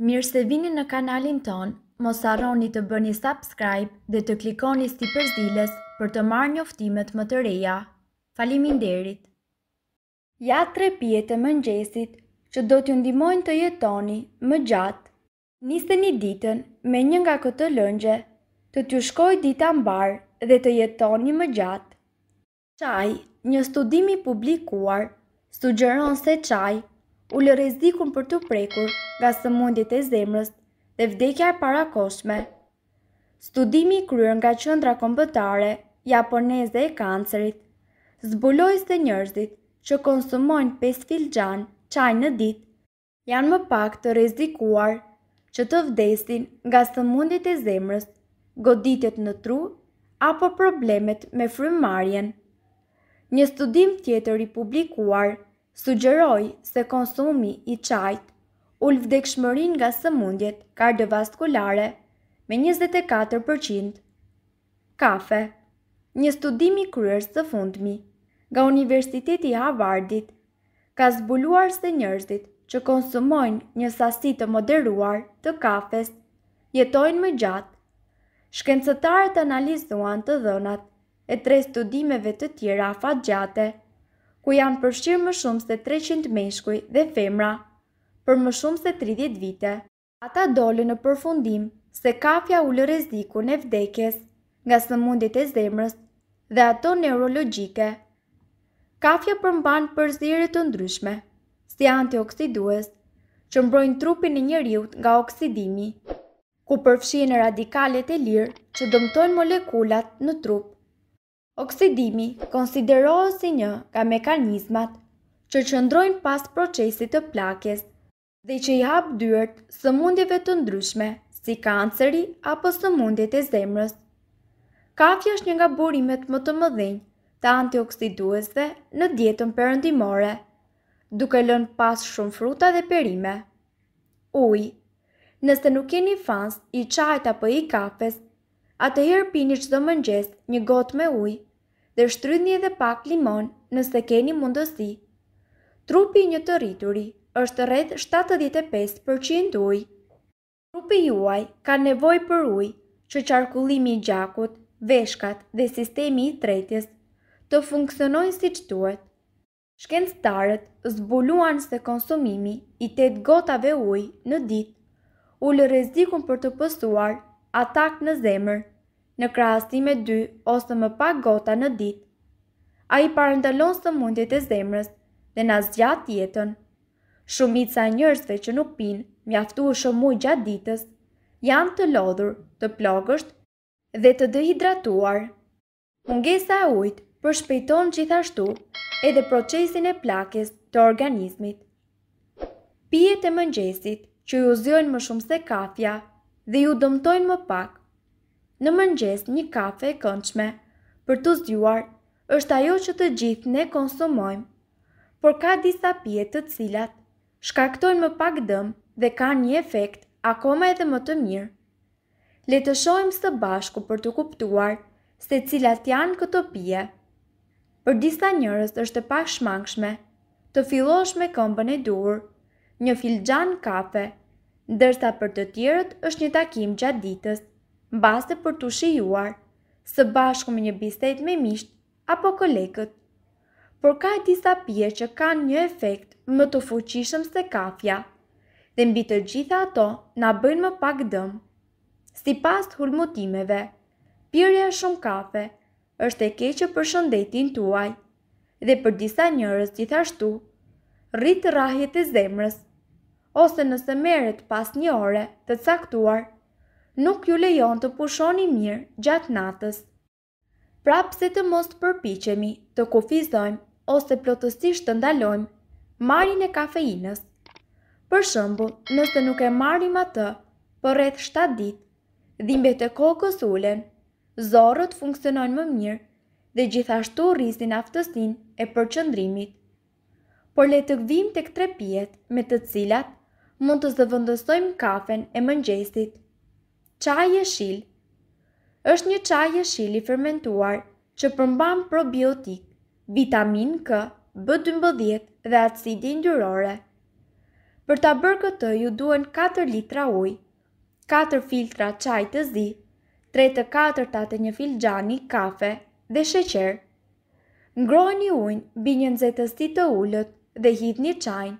Mirë se vini në kanalin ton, mos arroni të bëni subscribe dhe të klikoni sti përzdiles për të marrë një oftimet më të reja. Falimin derit! Ja tre pjetë të mëngjesit që do t'ju ndimojnë të jetoni më gjatë, niste një ditën me një nga këtë lëngje të t'ju shkoj ditë ambarë dhe të jetoni më gjatë. Qaj, një studimi publikuar, sugjeron se qaj u lë rezikun për të prekur nga sëmundjet e zemrës dhe vdekja e parakoshme. Studimi i kryer nga qendra kombëtare japoneze e kancerit zbuloi se njerëzit që konsumojnë 5 filxhan çaj në ditë janë më pak të rrezikuar që të vdesin nga sëmundjet e zemrës, goditjet në tru apo problemet me frymëmarrjen. Një studim tjetër i publikuar sugjeroj se konsumi i qajt ullë vdekshmërin nga sëmundjet kardiovaskulare me 24%. Kafe Një studimi kryer së fundmi nga Universiteti i Harvardit ka zbuluar se njerëzit që konsumojnë një sasi të moderuar të kafes jetojnë më gjatë. Shkencëtarët analizuan të dhënat e tre studimeve të tjera afatgjate – ku janë përshqirë më shumë se 300 meshkuj dhe femra për më shumë se 30 vite. Ata dollë në përfundim se kafja u lë reziku në vdekjes nga së mundit e zemrës dhe ato neurologike. Kafja përmban për të ndryshme, si antioksidues, që mbrojnë trupin e njëriut nga oksidimi, ku përfshinë radikalet e lirë që dëmtojnë molekulat në trupë. Oksidimi konsiderohet si një ka mekanizmat që qëndrojnë pas procesit të plakjes dhe që i hap dyrët së mundjeve të ndryshme si kanceri apo së mundje e zemrës. Kafja është një nga burimet më të mëdhenj të antioksiduesve në dietën përëndimore, duke lënë pas shumë fruta dhe perime. Uj, nëse nuk keni fans i qajt apo i kafes, atëherë pini çdo mëngjes një gotë me ujë dhe shtrydhni edhe pak limon nëse keni mundësi. Trupi i një të rrituri është rreth 75% ujë. Trupi juaj ka nevojë për ujë që qarkullimi i gjakut, veshkat dhe sistemi i tretjes të funksionojnë si që duhet. Shkencëtarët zbuluan se konsumimi i 8 gotave ujë në ditë u rrezikun për të pësuar atak në zemër në krasti me dy ose më pak gota në dit. A i parëndalon së mundjet e zemrës dhe nas zgjat jetën. Shumit sa njërësve që nuk pin, mjaftu e shumë gjatë ditës, janë të lodhur, të plogësht dhe të dehidratuar. Mungesa e ujtë përshpejton gjithashtu edhe procesin e plakes të organizmit. Pijet e mëngjesit që ju zjojnë më shumë se kafja dhe ju dëmtojnë më pak në mëngjes një kafe e këndshme. Për të zjuar, është ajo që të gjithë ne konsumojmë. Por ka disa pije të cilat shkaktojnë më pak dëm dhe kanë një efekt akoma edhe më të mirë. Le të shohim së bashku për të kuptuar se cilat janë këto pije. Për disa njerëz është e pashmangshme të fillosh me këmbën e durë, një filxhan kafe, ndërsa për të tjerët është një takim gjatë ditës baste për të shijuar, së bashku me një bistejt me misht apo kolekët. Por ka e disa pje që kanë një efekt më të fuqishëm se kafja, dhe mbi të gjitha ato na bëjnë më pak dëmë. Si pas të hulmutimeve, pjerë e shumë kafe është e keqë për shëndetin tuaj, dhe për disa njërës gjithashtu, rritë rahjet e zemrës, ose nëse meret pas një ore të caktuar nuk ju lejon të pushoni mirë gjatë natës. Prapse të mos të përpichemi, të kufizojmë ose plotësisht të ndalojmë, marin e kafeinës. Për shëmbu, nëse nuk e marim atë, për rreth 7 dit, dhimbet e kokës ulen, zorët funksionojnë më mirë dhe gjithashtu rrisin aftësin e përqëndrimit. Por le të gvim të këtre pjet me të cilat mund të zëvëndësojmë kafen e mëngjesit. Qaj e shil është një qaj e shili fermentuar që përmban probiotik, vitamin K, B12 dhe acidi ndyrore. Për të bërë këtë ju duen 4 litra uj, 4 filtra qaj të zi, 3 të 4 të një fil kafe dhe sheqer. Ngrojë një ujnë, binjë në zetës të ullët dhe hitë një qajnë.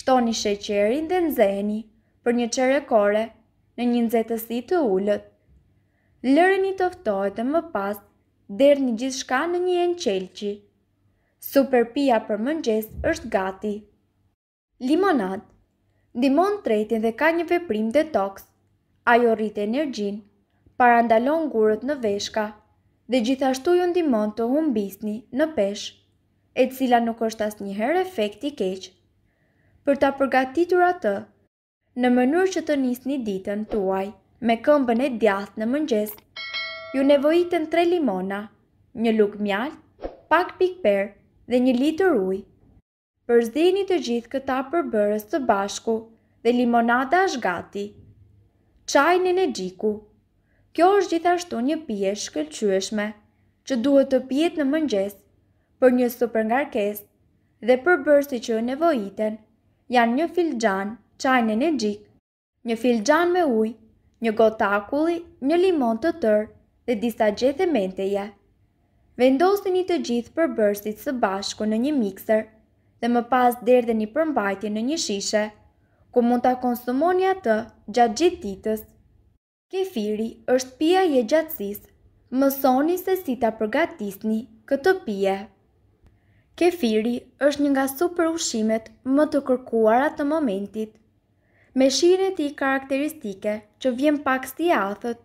Shtoni sheqerin dhe nëzeni për një qere kore në një nëzetësi të ullët. Lërë një toftojë dhe më pas, dherë një gjithë shka në një enë qelqi. Super pia për mëngjes është gati. Limonat Dimon tretin dhe ka një veprim detox. Ajo rritë energjin, parandalon gurët në veshka dhe gjithashtu ju dimon të humbisni në pesh, e cila nuk është as njëherë efekt i keqë. Për ta përgatitur atë, në mënyrë që të nisni ditën tuaj me këmbën e djathtë në mëngjes. Ju nevojiten 3 limona, një lugë mjalt, pak pikper dhe një litër ujë. Përzdini të gjithë këta përbërës të bashku dhe limonada është gati. Qajnë në gjiku. Kjo është gjithashtu një pije shkëllqyëshme që duhet të pjetë në mëngjes për një super ngarkes dhe përbërës të që nevojiten janë një filxanë qajnë energjik, një filxhan me ujë, një gotë akulli, një limon të tërë dhe disa gjethe menteje. Vendosini të gjithë përbërësit së bashku në një mikser dhe më pas derdhe një përmbajtje në një shishe, ku mund të konsumoni atë gjatë gjithë ditës. Kefiri është pia je gjatsis, mësoni se si ta përgatisni këtë pije. Kefiri është një nga super ushimet më të kërkuara të momentit me shire ti karakteristike që vjen pak sti athët,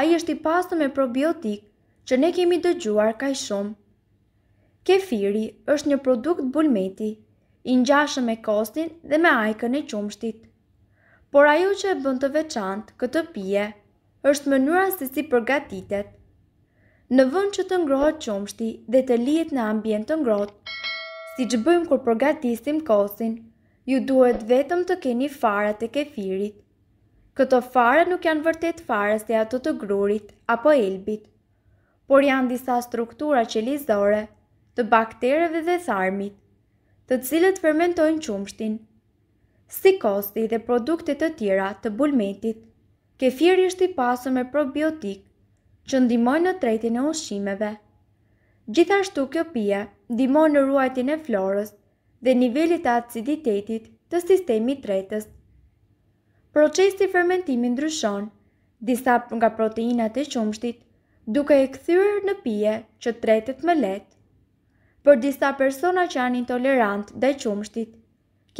a i është i pasu me probiotik që ne kemi dëgjuar ka i shumë. Kefiri është një produkt bulmeti, i njashë me kostin dhe me ajkën e qumshtit. Por ajo që e bënd të veçant këtë pije, është mënyra se si përgatitet. Në vënd që të ngrohet qumshti dhe të lijet në ambient të ngrot, si që bëjmë kur përgatisim kosin, ju duhet vetëm të keni farat e kefirit. Këto fare nuk janë vërtet farës se ato të grurit apo elbit, por janë disa struktura qelizore të baktereve dhe tharmit, të cilët fermentojnë qumshtin. Si kosti dhe produktet të tjera të bulmetit, kefiri është i pasur me probiotik që ndihmojnë në tretjen e ushqimeve. Gjithashtu kjo pije ndihmon në ruajtjen e florës dhe nivellit të aciditetit të sistemi tretës. Procesi fermentimi ndryshon, disa nga proteinat e qumshtit, duke e këthyrë në pije që tretet më letë. Për disa persona që janë intolerant dhe qumshtit,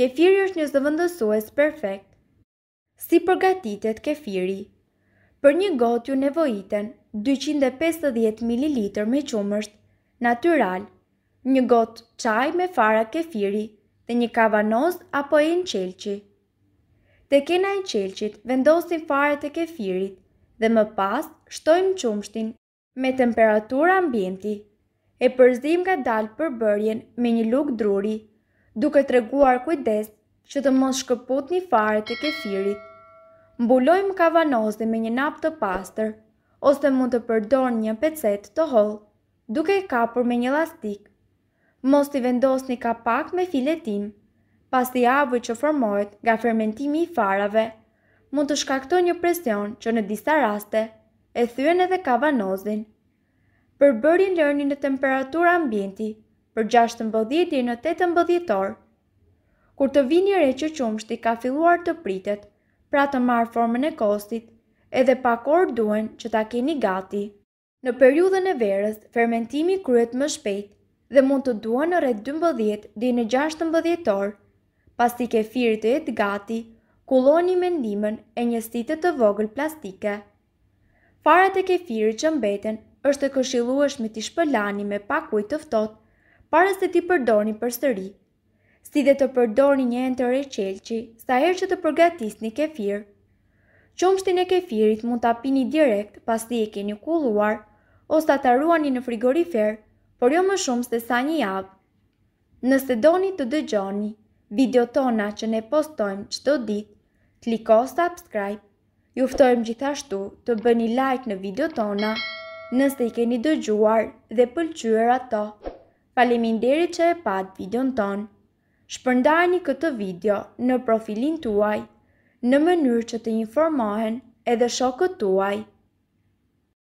kefiri është një zëvëndësues perfekt. Si përgatitet kefiri? Për një gotë ju nevojiten 250 ml me qumësht, natural, natural, një gotë qaj me fara kefiri dhe një kavanoz apo e në qelqi. Të kena e qelqit vendosin fare të kefirit dhe më pas shtojmë qumshtin me temperatura ambienti e përzim nga dalë për bërjen me një luk druri, duke të reguar kujdes që të mos shkëput një fare të kefirit. Mbulojmë kavanozi me një nap të pastër, ose mund të përdor një pecet të hol, duke e kapur me një lastik mos t'i vendos një kapak me filetim. Pas t'i avu që formohet nga fermentimi i farave, mund të shkakto një presion që në disa raste e thyen edhe kavanozin. Për bërin lërni në temperaturë ambienti për 16 në 18 orë. Kur të vini re që qumshti ka filluar të pritet, pra të marë formën e kostit, edhe pak orë duen që ta keni gati. Në periudhën e verës, fermentimi kryet më shpejt dhe mund të duan në rrët 12 dhe në 16 orë. Pas kefirit të jetë gati, kuloni mendimin e një stitet të vogël plastike. Farat e kefirit që mbeten është të këshiluash me t'i shpëlani me pak të tëftot, parës të t'i përdorni për sëri. Si dhe të përdorni një entër e qelqi, sa herë që të përgatis një kefir. Qumshtin e kefirit mund t'a pini direkt pas t'i e keni kuluar, ose t'a ruani në frigorifer, por jo më shumë se sa një javë. Nëse doni të dëgjoni video tona që ne postojmë çdo ditë, kliko subscribe. Ju ftojmë gjithashtu të bëni like në video tona, nëse i keni dëgjuar dhe pëlqyer ato. Faleminderit që e pat videon ton. Shpërndajni këtë video në profilin tuaj, në mënyrë që të informohen edhe shokët tuaj.